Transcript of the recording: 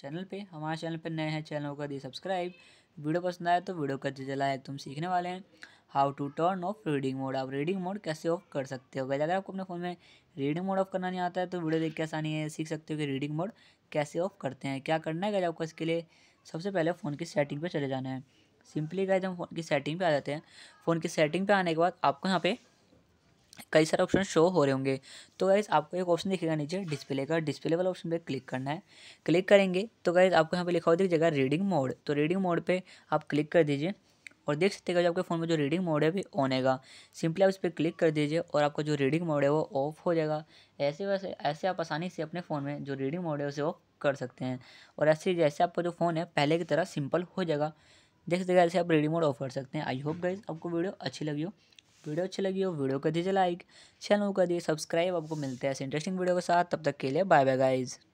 channel पे हमारे channel पे नए हैं चैनल को कर दिए सब्सक्राइब वीडियो पसंद आए तो वीडियो कर जला है तुम सीखने वाले हैं how to turn off reading mode आप रीडिंग मोड कैसे ऑफ कर सकते हो गए अगर आपको अपने फ़ोन में रीडिंग मोड ऑफ करना नहीं आता है तो वीडियो देख के आसानी है सीख सकते हो कि रीडिंग मोड कैसे ऑफ करते हैं क्या करना है गए आपको इसके लिए सबसे पहले फ़ोन की सेटिंग पर चले जाना है सिंपली गए हम फ़ोन की सेटिंग पर आ जाते हैं फ़ोन की सेटिंग पर आने के बाद आपको यहाँ पर कई सारे ऑप्शन शो हो रहे होंगे तो गाइज़ आपको एक ऑप्शन दिखेगा नीचे डिस्प्ले का डिस्प्ले वाला ऑप्शन पे क्लिक करना है क्लिक करेंगे तो गाइज़ आपको यहाँ पे लिखा हो दिख जाएगा रीडिंग मोड तो रीडिंग मोड पे आप क्लिक कर दीजिए और देख सकते हैं कि आपके फ़ोन में जो रीडिंग मोड है अभी ऑन हैगा सिंपली आप इस पर क्लिक कर दीजिए और आपका जो रीडिंग मोड है वो ऑफ हो जाएगा ऐसे वैसे ऐसे आप आसानी से अपने फ़ोन में जो रीडिंग मोड है उसे ऑफ कर सकते हैं और ऐसे जैसे आपका जो फ़ोन है पहले की तरह सिंपल हो जाएगा देख सकते हैं ऐसे आप रीडिंग मोड ऑफ कर सकते हैं आई होप गाइज आपको वीडियो अच्छी लगी हो वीडियो अच्छी लगी हो वीडियो कर दीजिए लाइक चैनल को कर दिए सब्सक्राइब आपको मिलते हैं ऐसे इंटरेस्टिंग वीडियो के साथ तब तक के लिए बाय बाय गाइज़